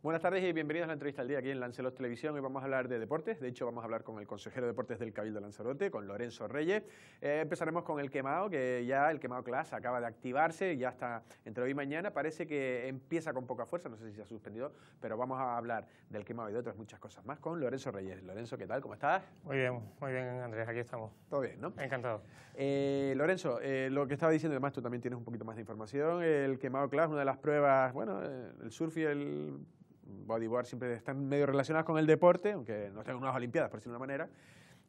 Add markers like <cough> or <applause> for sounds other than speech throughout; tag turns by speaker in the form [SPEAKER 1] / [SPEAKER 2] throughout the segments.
[SPEAKER 1] Buenas tardes y bienvenidos a la entrevista del día aquí en Lancelot Televisión. Hoy vamos a hablar de deportes. De hecho, vamos a hablar con el consejero de deportes del Cabildo Lanzarote, con Lorenzo Reyes. Eh, empezaremos con el quemado, que ya el quemado clase acaba de activarse, ya está entre hoy y mañana. Parece que empieza con poca fuerza, no sé si se ha suspendido, pero vamos a hablar del quemado y de otras muchas cosas más con Lorenzo Reyes. Lorenzo, ¿qué tal? ¿Cómo estás? Muy bien, muy bien, Andrés, aquí estamos. Todo bien, ¿no? Encantado. Eh, Lorenzo, eh, lo que estaba diciendo, además tú también tienes un poquito más de información. El quemado clase, una de las pruebas, bueno, el surf y el bodyboard siempre están medio relacionadas con el deporte, aunque no estén en unas Olimpiadas, por decirlo de una manera.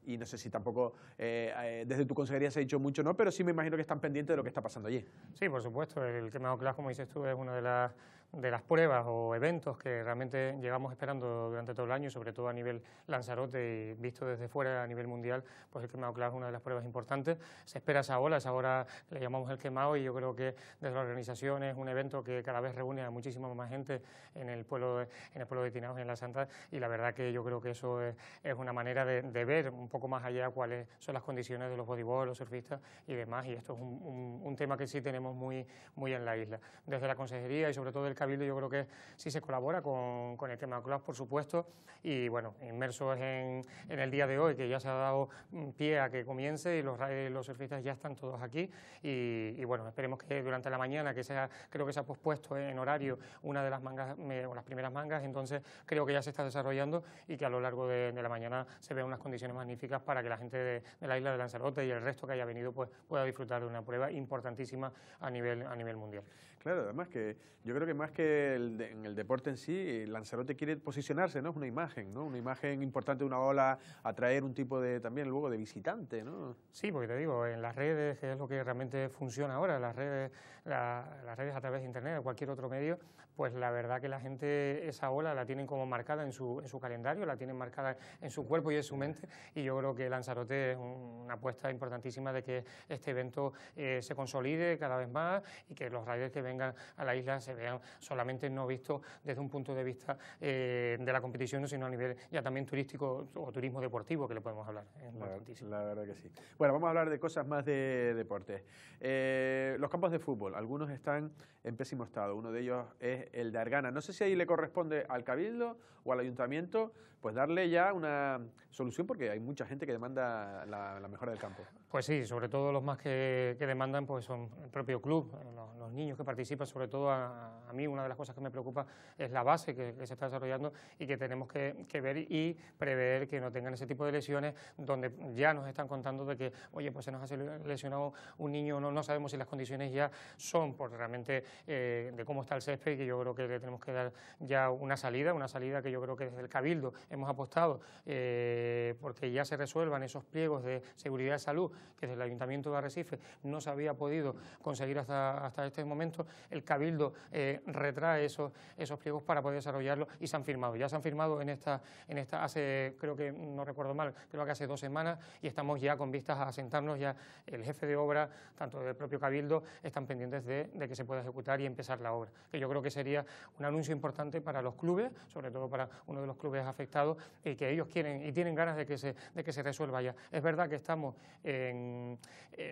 [SPEAKER 1] Y no sé si tampoco eh, eh, desde tu consejería se ha dicho mucho, no, pero sí me imagino que están pendientes de lo que está pasando allí.
[SPEAKER 2] Sí, por supuesto. El tema de como dices tú, es una de las de las pruebas o eventos que realmente llegamos esperando durante todo el año sobre todo a nivel Lanzarote y visto desde fuera a nivel mundial, pues el quemado claro es una de las pruebas importantes. Se espera esa ola, esa hora le llamamos el quemado y yo creo que desde la organización es un evento que cada vez reúne a muchísima más gente en el pueblo de, en el pueblo de en La Santa y la verdad que yo creo que eso es, una manera de, ver un poco más allá cuáles son las condiciones de los bodyboard, los surfistas y demás y esto es un, un tema que sí tenemos muy, muy en la isla. Desde la consejería y sobre todo el Cabildo yo creo que sí se colabora con, el tema Club por supuesto, y bueno, inmersos en, en, el día de hoy, que ya se ha dado mm, pie a que comience y los, eh, surfistas ya están todos aquí y, bueno, esperemos que durante la mañana, que sea, creo que se ha pospuesto en horario una de las mangas o las primeras mangas, entonces creo que ya se está desarrollando y que a lo largo de, la mañana se vean unas condiciones magníficas para que la gente de, la isla de Lanzarote y el resto que haya venido pues, pueda disfrutar de una prueba importantísima a nivel mundial.
[SPEAKER 1] Claro, además que yo creo que más que el en el deporte en sí, Lanzarote quiere posicionarse, ¿no? Es una imagen, ¿no? Una imagen importante, una ola, atraer un tipo de, también luego de visitante, ¿no?
[SPEAKER 2] Sí, porque te digo, en las redes, es lo que realmente funciona ahora, las redes, las redes a través de Internet o cualquier otro medio, pues la verdad que la gente esa ola la tienen como marcada en su, en su calendario, la tienen marcada en su cuerpo y en su mente y yo creo que Lanzarote es una apuesta importantísima de que este evento eh, se consolide cada vez más y que los riders que vengan a la isla se vean solamente no vistos desde un punto de vista eh, de la competición, sino a nivel ya también turístico o turismo deportivo que le podemos
[SPEAKER 1] hablar. la, importantísimo. verdad que sí. Bueno, vamos a hablar de cosas más de deporte. Eh, los campos de fútbol, algunos están en pésimo estado, uno de ellos es el de Argana. No sé si ahí le corresponde al Cabildo al ayuntamiento, pues darle ya una solución porque hay mucha gente que demanda la, mejora del campo.
[SPEAKER 2] Pues sí, sobre todo los más que, demandan pues son el propio club, los, niños que participan, sobre todo a, mí una de las cosas que me preocupa es la base que, se está desarrollando y que tenemos que, ver y prever que no tengan ese tipo de lesiones donde ya nos están contando de que, oye, pues se nos ha lesionado un niño, no, no sabemos si las condiciones ya son por realmente eh, de cómo está el césped y que yo creo que tenemos que dar ya una salida, una salida que yo creo que desde el Cabildo hemos apostado eh, porque ya se resuelvan esos pliegos de seguridad y salud que desde el Ayuntamiento de Arrecife no se había podido conseguir hasta, hasta este momento, el Cabildo eh, retrae esos, esos pliegos para poder desarrollarlo y se han firmado. Ya se han firmado en esta, en esta hace, creo que no recuerdo mal, creo que hace dos semanas y estamos ya con vistas a sentarnos ya el jefe de obra, tanto del propio Cabildo, están pendientes de que se pueda ejecutar y empezar la obra, que yo creo que sería un anuncio importante para los clubes, sobre todo para uno de los clubes afectados, y que ellos quieren y tienen ganas de que se, resuelva ya. Es verdad que estamos en,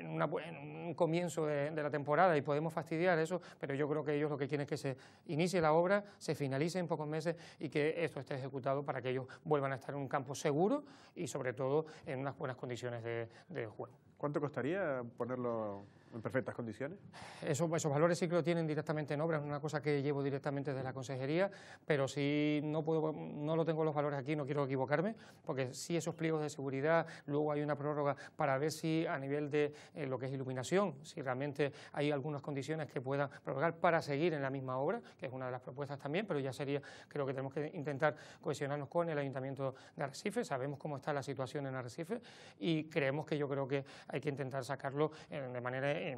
[SPEAKER 2] un comienzo de, la temporada y podemos fastidiar eso, pero yo creo que ellos lo que quieren es que se inicie la obra, se finalice en pocos meses y que esto esté ejecutado para que ellos vuelvan a estar en un campo seguro y sobre todo en unas buenas
[SPEAKER 1] condiciones de juego. ¿Cuánto costaría ponerlo en perfectas condiciones?
[SPEAKER 2] Eso, esos valores sí que lo tienen directamente en obra... es una cosa que llevo directamente desde la consejería, pero si no, puedo, no lo tengo los valores aquí, no quiero equivocarme, porque si esos pliegos de seguridad, luego hay una prórroga para ver si a nivel de eh, lo que es iluminación, si realmente hay algunas condiciones que puedan prorrogar para seguir en la misma obra, que es una de las propuestas también, pero ya sería, creo que tenemos que intentar cohesionarnos con el Ayuntamiento de Arrecife, sabemos cómo está la situación en Arrecife y creemos que yo creo que hay que intentar sacarlo eh, de manera eh,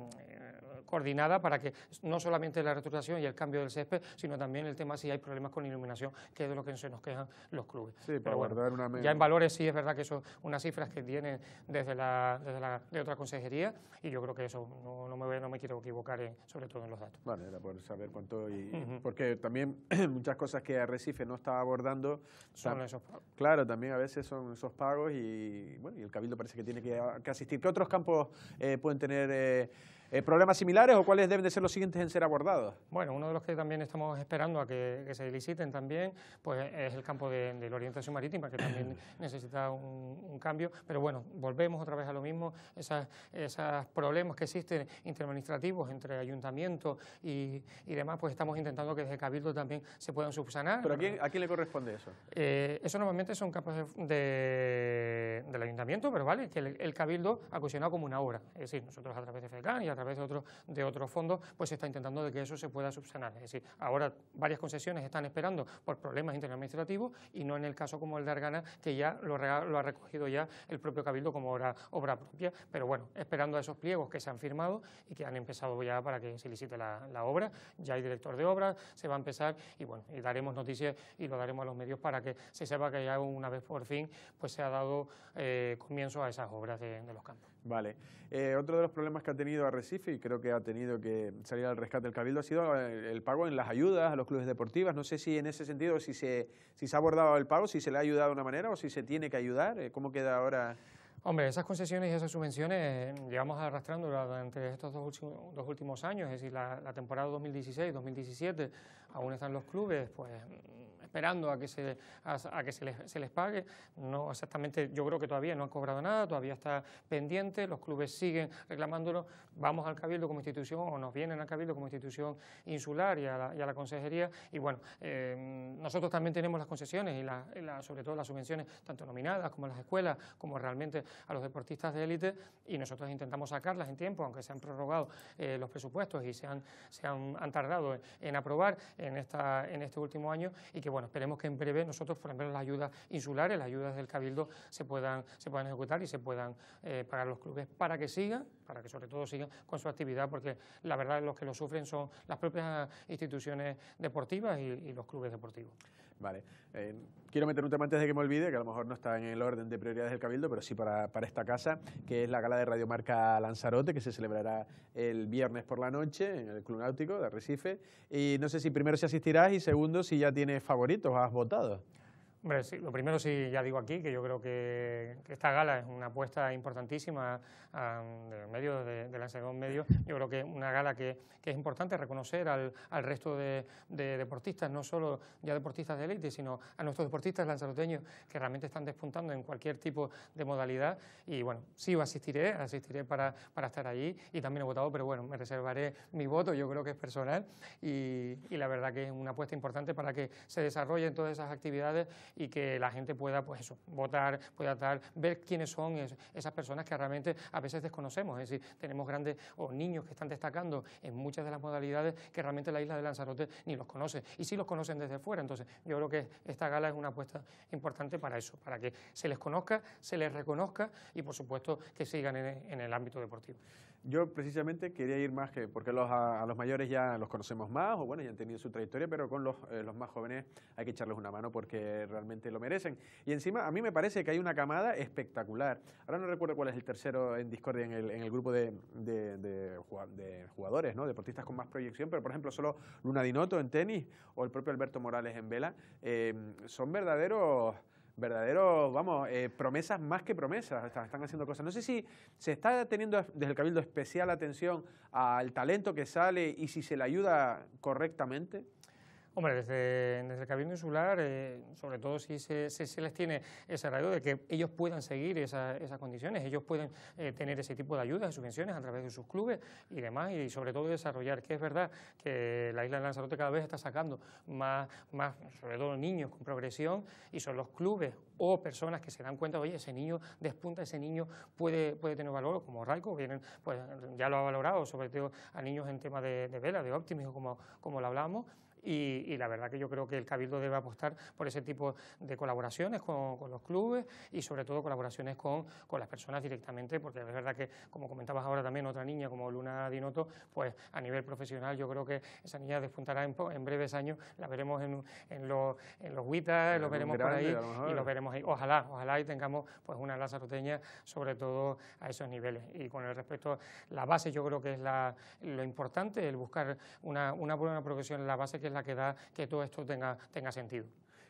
[SPEAKER 2] coordinada para que no solamente la reestructuración y el cambio del césped, sino también el tema si hay problemas con iluminación, que es de lo que se nos quejan los clubes.
[SPEAKER 1] Sí, para bueno, una Ya en
[SPEAKER 2] valores sí es verdad que son unas cifras que tienen desde la, de otra consejería y yo creo que eso no, no, me, no me quiero equivocar, sobre todo en los datos.
[SPEAKER 1] Vale, era por saber cuánto y, porque también <clears throat> muchas cosas que Arrecife no está abordando son esos pagos. Claro, también a veces son esos pagos y bueno, el Cabildo parece que tiene que, asistir. ¿Qué otros campos eh, pueden tener eh, eh, ¿Problemas similares o cuáles deben de ser los siguientes en ser abordados?
[SPEAKER 2] Bueno, uno de los que también estamos esperando a que, se liciten también pues es el campo de, la orientación marítima, que también <clears throat> necesita un, cambio. Pero bueno, volvemos otra vez a lo mismo, esos problemas que existen interministrativos entre ayuntamiento y, demás, pues estamos intentando que desde Cabildo también se puedan subsanar. ¿Pero a quién,
[SPEAKER 1] le corresponde eso?
[SPEAKER 2] Eh, eso normalmente son campos
[SPEAKER 1] del
[SPEAKER 2] ayuntamiento, pero vale, que el, Cabildo ha cohesionado como una obra. Es decir, nosotros a través de FECAN y a través de, otro, de otros fondos, pues se está intentando de que eso se pueda subsanar. Es decir, ahora varias concesiones están esperando por problemas interadministrativos y no en el caso como el de Argana, que ya lo, ha recogido ya el propio Cabildo como obra, propia, pero bueno, esperando a esos pliegos que se han firmado y que han empezado ya para que se licite la, obra, ya hay director de obra, se va a empezar y bueno, y daremos noticias y lo daremos a los medios para que se sepa que ya una vez por fin pues se ha dado eh, comienzo a esas obras de los campos.
[SPEAKER 1] Vale. Eh, otro de los problemas que ha tenido Recife y creo que ha tenido que salir al rescate del Cabildo ha sido eh, el, pago en las ayudas a los clubes deportivos. No sé si en ese sentido, si se, si se ha abordado el pago, si se le ha ayudado de una manera o si se tiene que ayudar. Eh, ¿Cómo queda ahora?
[SPEAKER 2] Hombre, esas concesiones y esas subvenciones llevamos arrastrando durante estos dos, últimos, dos últimos años, es decir, la, la temporada 2016-2017, aún están los clubes, pues esperando a que se, a, que se les, se les, pague. No exactamente, yo creo que todavía no han cobrado nada, todavía está pendiente, los clubes siguen reclamándolo. Vamos al Cabildo como institución o nos vienen al Cabildo como institución insular y a la, Consejería. Y bueno, eh, nosotros también tenemos las concesiones y, la, sobre todo las subvenciones, tanto nominadas como las escuelas, como realmente a los deportistas de élite, y nosotros intentamos sacarlas en tiempo, aunque se han prorrogado eh, los presupuestos y se han, se han, tardado en, aprobar en, esta, en este último año. y que bueno, esperemos que en breve nosotros, por ejemplo, las ayudas insulares, las ayudas del Cabildo, se puedan, ejecutar y se puedan eh, pagar los clubes para que sigan, para que sobre todo sigan con su actividad, porque la verdad los que lo sufren son las propias instituciones deportivas y los clubes deportivos.
[SPEAKER 1] Vale. Eh, quiero meter un tema antes de que me olvide, que a lo mejor no está en el orden de prioridades del Cabildo, pero sí para, para esta casa, que es la gala de Radiomarca Lanzarote, que se celebrará el viernes por la noche en el Club Náutico de Arrecife. Y no sé si primero si asistirás y segundo si ya tienes favoritos, has votado
[SPEAKER 2] lo primero sí ya digo aquí que yo creo que, esta gala es una apuesta importantísima de medios, de, de Yo creo que una gala que, que es importante reconocer al, al resto de, de, deportistas, no solo ya deportistas de élite, sino a nuestros deportistas lanzaroteños que realmente están despuntando en cualquier tipo de modalidad. Y bueno, sí asistiré, asistiré para, para estar allí y también he votado, pero bueno, me reservaré mi voto, yo creo que es personal y, y la verdad que es una apuesta importante para que se desarrollen todas esas actividades y que la gente pueda, pues eso, votar, pueda ver quiénes son esas personas que realmente a veces desconocemos. Es decir, tenemos grandes o niños que están destacando en muchas de las modalidades que realmente la isla de Lanzarote ni los conoce. Y sí los conocen desde fuera. Entonces, yo creo que esta gala es una apuesta importante para eso, para que se les conozca, se les reconozca y, por supuesto, que sigan en el ámbito deportivo.
[SPEAKER 1] Yo precisamente quería ir más que, porque los, a, los mayores ya los conocemos más, o bueno, ya han tenido su trayectoria, pero con eh, los, más jóvenes hay que echarles una mano porque realmente lo merecen. Y encima, a mí me parece que hay una camada espectacular. Ahora no recuerdo cuál es el tercero en Discordia en el, grupo de, de, de, jugadores, ¿no? deportistas con más proyección, pero por ejemplo, solo Luna Dinotto en tenis o el propio Alberto Morales en vela, eh, son verdaderos verdaderos, vamos, eh, promesas más que promesas, están, haciendo cosas. No sé si se está teniendo desde el Cabildo especial atención al talento que sale y si se le ayuda correctamente. Hombre, desde, el Cabildo
[SPEAKER 2] Insular, eh, sobre todo si se, les tiene ese radio de que ellos puedan seguir esas condiciones, ellos pueden eh, tener ese tipo de ayudas, subvenciones a través de sus clubes y demás, y sobre todo desarrollar, que es verdad que la isla de Lanzarote cada vez está sacando más, más sobre todo niños con progresión, y son los clubes o personas que se dan cuenta, oye, ese niño despunta, ese niño puede, puede tener valor, como Raico, pues, ya lo ha valorado, sobre todo a niños en tema de, vela, de óptimismo, como, como lo hablábamos, y, la verdad que yo creo que el Cabildo debe apostar por ese tipo de colaboraciones con, los clubes y sobre todo colaboraciones con, con, las personas directamente, porque es verdad que, como comentabas ahora también, otra niña como Luna Dinoto, pues a nivel profesional yo creo que esa niña despuntará en, en breves años, la veremos en, en, los, en los lo veremos por ahí y lo veremos ahí. Ojalá, ojalá y tengamos pues una lazaroteña sobre todo a esos niveles. Y con el respecto, la base yo creo que es la, lo importante, el buscar una, una buena profesión, la base que es la que da que todo esto tenga, tenga sentido.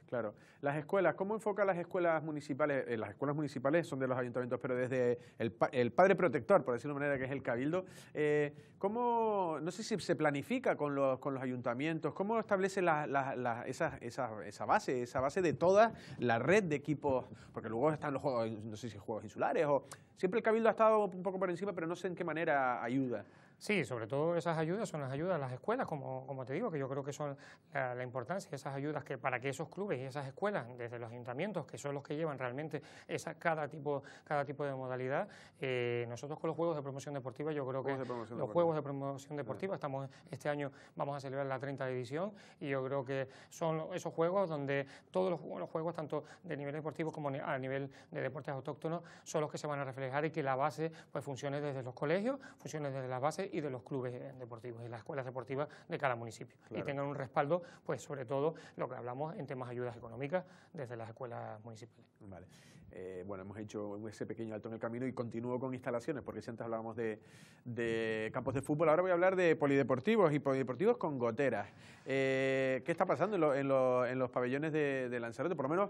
[SPEAKER 1] Claro. Las escuelas, ¿cómo enfocan las escuelas municipales? Eh, las escuelas municipales son de los ayuntamientos, pero desde el, padre protector, por decirlo de una manera, que es el cabildo, eh, ¿cómo, no sé si se planifica con los, con los ayuntamientos, cómo establece esa, esa, esa, base, esa base de toda la red de equipos? Porque luego están los juegos, no sé si juegos insulares o... Siempre el cabildo ha estado un poco por encima, pero no sé en qué manera ayuda. Sí, sobre todo
[SPEAKER 2] esas ayudas son las ayudas a las escuelas, como, como te digo, que yo creo que son la, importancia, esas ayudas que para que esos clubes y esas escuelas, desde los ayuntamientos, que son los que llevan realmente esa, cada, tipo, cada tipo de modalidad, eh, nosotros con los Juegos de Promoción Deportiva, yo creo que los Juegos de Promoción Deportiva, estamos este año vamos a celebrar la 30 edición y yo creo que son esos juegos donde todos los, juegos, tanto de nivel deportivo como a nivel de deportes autóctonos, son los que se van a reflejar y que la base pues funcione desde los colegios, funcione desde las bases y de los clubes eh, deportivos y las escuelas deportivas de cada municipio. Y tengan un respaldo, pues sobre todo lo que hablamos en temas de ayudas económicas desde las escuelas municipales.
[SPEAKER 1] Vale. Eh, bueno, hemos hecho ese pequeño alto en el camino y continúo con instalaciones, porque si antes hablábamos de, campos de fútbol, ahora voy a hablar de polideportivos y polideportivos con goteras. Eh, ¿Qué está pasando en, los pabellones de, de Lanzarote? Por lo menos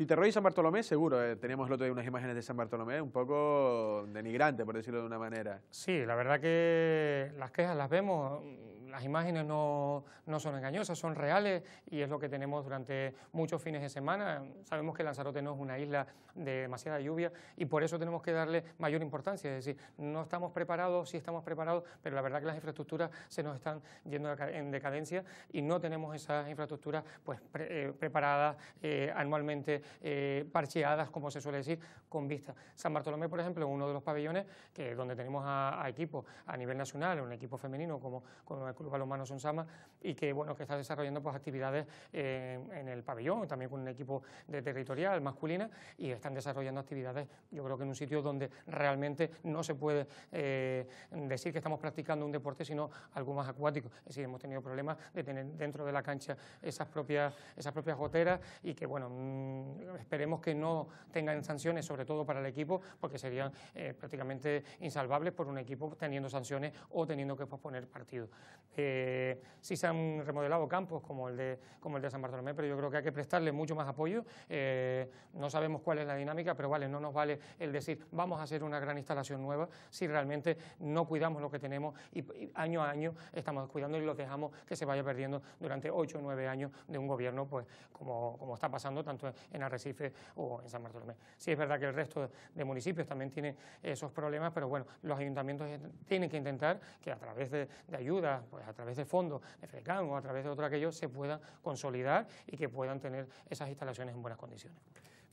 [SPEAKER 1] si te y San Bartolomé, seguro. Eh, tenemos teníamos el otro día unas imágenes de San Bartolomé un poco denigrante, por decirlo de una manera.
[SPEAKER 2] Sí, la verdad que las quejas las vemos las imágenes no, son engañosas, son reales y es lo que tenemos durante muchos fines de semana. Sabemos que Lanzarote no es una isla de demasiada lluvia y por eso tenemos que darle mayor importancia. Es decir, no estamos preparados, sí estamos preparados, pero la verdad que las infraestructuras se nos están yendo en decadencia y no tenemos esas infraestructuras pues, eh, preparadas eh, anualmente, eh, parcheadas, como se suele decir, con vista. San Bartolomé, por ejemplo, es uno de los pabellones que, donde tenemos a, equipos a nivel nacional, un equipo femenino como, como Club Balonmano Sonsama y que bueno que está desarrollando pues, actividades eh, en el pabellón, también con un equipo de territorial masculina y están desarrollando actividades, yo creo que en un sitio donde realmente no se puede eh, decir que estamos practicando un deporte, sino algo más acuático. Es decir, hemos tenido problemas de tener dentro de la cancha esas propias, goteras y que bueno, mm, esperemos que no tengan sanciones, sobre todo para el equipo, porque serían eh, prácticamente insalvables por un equipo teniendo sanciones o teniendo que posponer partidos. Eh, sí se han remodelado campos como el, de, como el de San Bartolomé, pero yo creo que hay que prestarle mucho más apoyo. Eh, no sabemos cuál es la dinámica, pero vale, no nos vale el decir vamos a hacer una gran instalación nueva si realmente no cuidamos lo que tenemos y, año a año estamos cuidando y lo dejamos que se vaya perdiendo durante ocho o nueve años de un gobierno, pues como, está pasando tanto en Arrecife o en San Bartolomé. Sí es verdad que el resto de municipios también tienen esos problemas, pero bueno, los ayuntamientos tienen que intentar que a través de, de ayudas, pues, pues, a través de fondos de FRECAM o a través de otro aquello se puedan consolidar y que puedan tener esas instalaciones en buenas condiciones.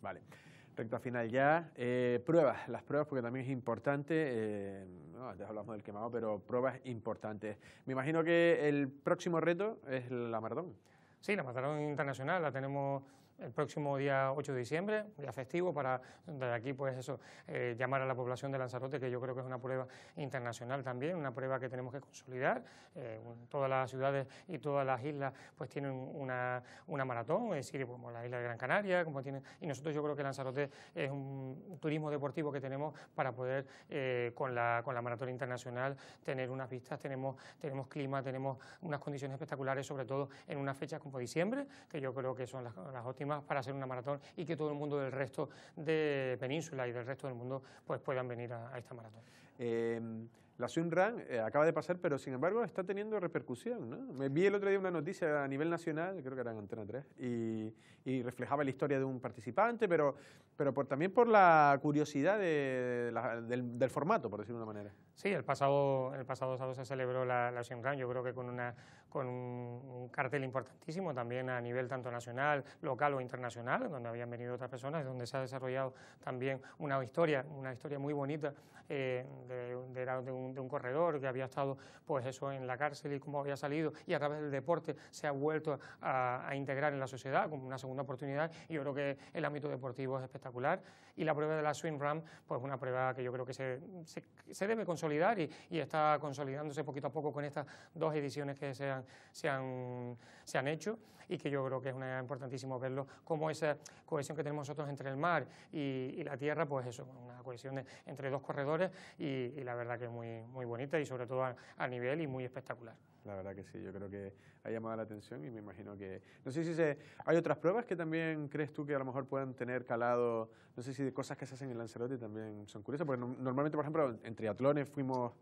[SPEAKER 1] Vale. Recto Recta final ya. Eh, pruebas, las pruebas porque también es importante, eh, no, hablamos del quemado, pero pruebas importantes. Me imagino que el próximo reto es la Mardón.
[SPEAKER 2] Sí, la Mardón Internacional, la tenemos el próximo día 8 de diciembre, día festivo, para desde aquí pues eso, eh, llamar a la población de Lanzarote, que yo creo que es una prueba internacional también, una prueba que tenemos que consolidar. Eh, todas las ciudades y todas las islas pues tienen una, maratón, es decir, como la isla de Gran Canaria, como tienen, y nosotros yo creo que Lanzarote es un turismo deportivo que tenemos para poder eh, con, la, con la maratón internacional tener unas vistas, tenemos, tenemos clima, tenemos unas condiciones espectaculares, sobre todo en una fecha como diciembre, que yo creo que son las, las óptimas para hacer una maratón y que todo el mundo del resto de península y del resto del mundo pues puedan venir a, esta maratón.
[SPEAKER 1] Em, la Sunran Run eh, acaba de pasar, pero sin embargo está teniendo repercusión. ¿no? Me vi el otro día una noticia a nivel nacional, creo que era en Antena 3, y, y reflejaba la historia de un participante, pero, pero por, también por la curiosidad de, del, formato, por decirlo de una manera.
[SPEAKER 2] Sí, el pasado, el pasado sábado se celebró la, la Run, yo creo que con, una, con un cartel importantísimo también a nivel tanto nacional, local o internacional, donde habían venido otras personas, donde se ha desarrollado también una historia, una historia muy bonita eh, de, de un de un corredor que había estado pues eso en la cárcel y cómo había salido y a través del deporte se ha vuelto a, integrar en la sociedad como una segunda oportunidad y yo creo que el ámbito deportivo es espectacular y la prueba de la swim run pues una prueba que yo creo que se, se, debe consolidar y, está consolidándose poquito a poco con estas dos ediciones que se han hecho y que yo creo que es una, importantísimo verlo, como esa cohesión que tenemos nosotros entre el mar y, la tierra, pues eso, una cohesión entre dos corredores y, la verdad que es muy, muy bonita y sobre todo a, nivel y muy
[SPEAKER 1] espectacular. La verdad que sí, yo creo que ha llamado la atención y me imagino que... No sé si se, hay otras pruebas que también crees tú que a lo mejor puedan tener calado, no sé si de cosas que se hacen en Lanzarote también son curiosas, porque normalmente, por ejemplo, en triatlones fuimos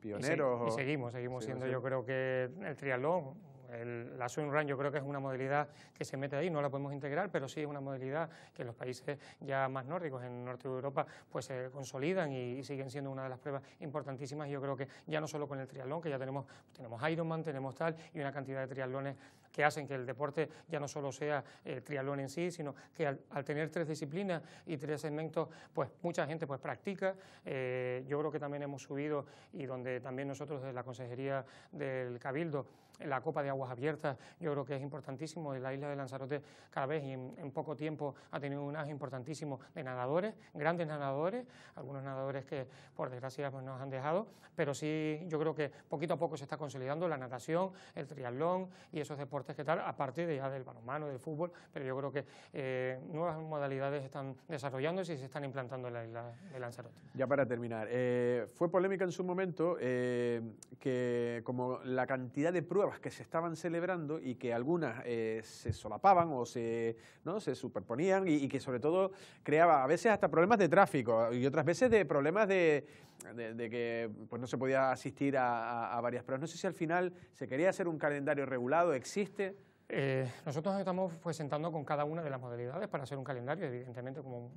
[SPEAKER 1] pioneros. Y, seguimos, seguimos siendo yo
[SPEAKER 2] creo que el triatlón, el, la Run yo creo que es una modalidad que se mete ahí, no la podemos integrar, pero sí es una modalidad que en los países ya más nórdicos, en el norte de Europa, pues se consolidan y, siguen siendo una de las pruebas importantísimas. Yo creo que ya no solo con el triatlón, que ya tenemos, tenemos Ironman, tenemos tal, y una cantidad de triatlones que hacen que el deporte ya no solo sea el eh, triatlón en sí, sino que al, tener tres disciplinas y tres segmentos, pues mucha gente pues practica. Eh, yo creo que también hemos subido y donde también nosotros desde la Consejería del Cabildo la copa de aguas abiertas, yo creo que es importantísimo. la isla de Lanzarote, cada vez y en, poco tiempo, ha tenido un aje importantísimo de nadadores, grandes nadadores, algunos nadadores que por desgracia pues, nos han dejado, pero sí yo creo que poquito a poco se está consolidando la natación, el triatlón y esos deportes que tal, aparte de ya del balonmano, del fútbol, pero yo creo que eh, nuevas modalidades están desarrollando y se están implantando en la isla de Lanzarote.
[SPEAKER 1] Ya para terminar, eh, fue polémica en su momento eh, que como la cantidad de pruebas que se estaban celebrando y que algunas eh, se solapaban o se, ¿no? se superponían y, que sobre todo creaba a veces hasta problemas de tráfico y otras veces de problemas de, que pues no se podía asistir a, varias pruebas. No sé si al final se quería hacer un calendario regulado, ¿existe? Eh,
[SPEAKER 2] nosotros estamos presentando sentando con cada una de las modalidades para hacer un calendario, evidentemente, como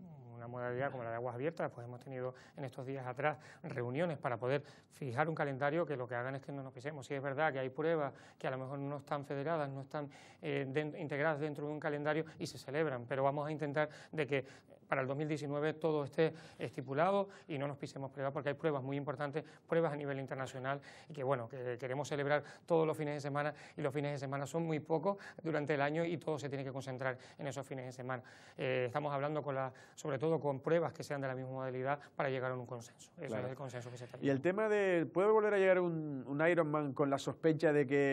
[SPEAKER 2] modalidad como la de aguas abiertas, pues hemos tenido en estos días atrás reuniones para poder fijar un calendario que lo que hagan es que no nos pisemos. Si es verdad que hay pruebas que a lo mejor no están federadas, no están eh, integradas dentro de un calendario y se celebran, pero vamos a intentar de que para el 2019 todo esté estipulado y no nos pisemos pruebas porque hay pruebas muy importantes, pruebas a nivel internacional y que bueno, que queremos celebrar todos los fines de semana y los fines de semana son muy pocos durante el año y todo se tiene que concentrar en esos fines de semana. Eh, estamos hablando con la, sobre todo con pruebas que sean de la misma modalidad para llegar a un consenso. Eso es el consenso que se está Y
[SPEAKER 1] el tema de, ¿puede volver a llegar un, Ironman con la sospecha de que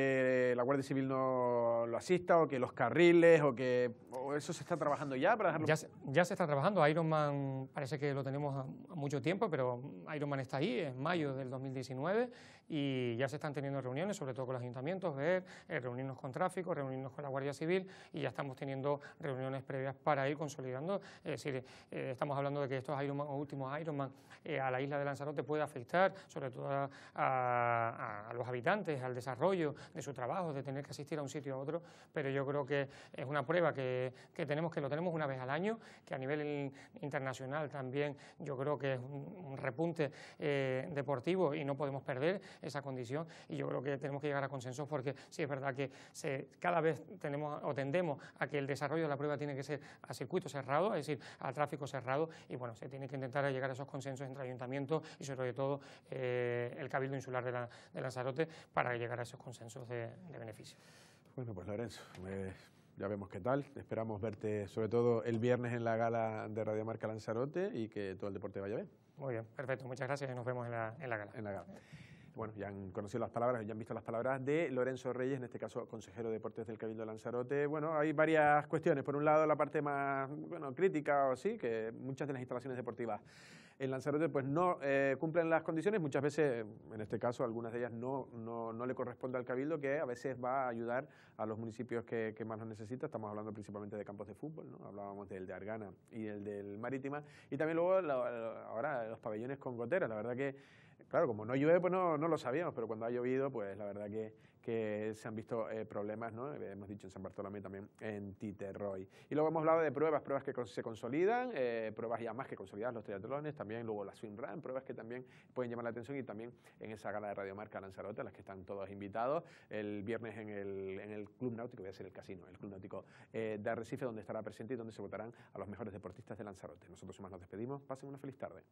[SPEAKER 1] eh, la Guardia Civil no lo asista o que los carriles o que eso se está trabajando ya para dejarlo?
[SPEAKER 2] ya se está trabajando Ironman Iron Man parece que lo tenemos mucho tiempo, pero Ironman está ahí, en mayo del 2019, y ya se están teniendo reuniones, sobre todo con los ayuntamientos, ver, eh, reunirnos con tráfico, reunirnos con la Guardia Civil, y ya estamos teniendo reuniones previas para ir consolidando. Es decir, eh, estamos hablando de que estos Iron últimos Ironman eh, a la isla de Lanzarote puede afectar, sobre todo a, los habitantes, al desarrollo de su trabajo, de tener que asistir a un sitio a otro, pero yo creo que es una prueba que, que tenemos, que lo tenemos una vez al año, que a nivel en internacional también yo creo que es un, repunte eh, deportivo y no podemos perder esa condición y yo creo que tenemos que llegar a consensos porque sí es verdad que cada vez tenemos o tendemos a que el desarrollo de la prueba tiene que ser a circuito cerrado, es decir, a tráfico cerrado y bueno, se tiene que intentar llegar a esos consensos entre ayuntamientos y sobre todo eh, el Cabildo Insular de, Lanzarote para llegar a esos consensos de, de beneficio.
[SPEAKER 1] Bueno, pues Lorenzo, ya vemos qué tal. Esperamos verte sobre todo el viernes en la gala de Radio Marca Lanzarote y que todo el deporte vaya bien. Muy bien,
[SPEAKER 2] perfecto. Muchas gracias y nos vemos en la, gala.
[SPEAKER 1] En la gala bueno, ya han conocido las palabras, ya han visto las palabras de Lorenzo Reyes, en este caso consejero de deportes del Cabildo de Lanzarote. Bueno, hay varias cuestiones. Por un lado, la parte más bueno, crítica o sí, que muchas de las instalaciones deportivas en Lanzarote pues no eh, cumplen las condiciones, muchas veces, en este caso, algunas de ellas no, no, no, le corresponde al Cabildo, que a veces va a ayudar a los municipios que, más lo necesitan. Estamos hablando principalmente de campos de fútbol, ¿no? hablábamos del de Argana y el del Marítima, y también luego ahora los pabellones con goteras. La verdad que Claro, como no llueve, pues no, lo sabíamos, pero cuando ha llovido, pues la verdad que, se han visto eh, problemas, ¿no? Eh, hemos dicho en San Bartolomé también en Titerroy. Y luego hemos hablado de pruebas, pruebas que se consolidan, eh, pruebas ya más que consolidadas, los triatlones, también luego la swim pruebas que también pueden llamar la atención y también en esa gala de Radio Marca Lanzarote, a las que están todos invitados, el viernes en el, Club Náutico, voy a ser el casino, el Club Náutico de Arrecife, donde estará presente y donde se votarán a los mejores deportistas de Lanzarote. Nosotros más nos despedimos, pasen una feliz tarde.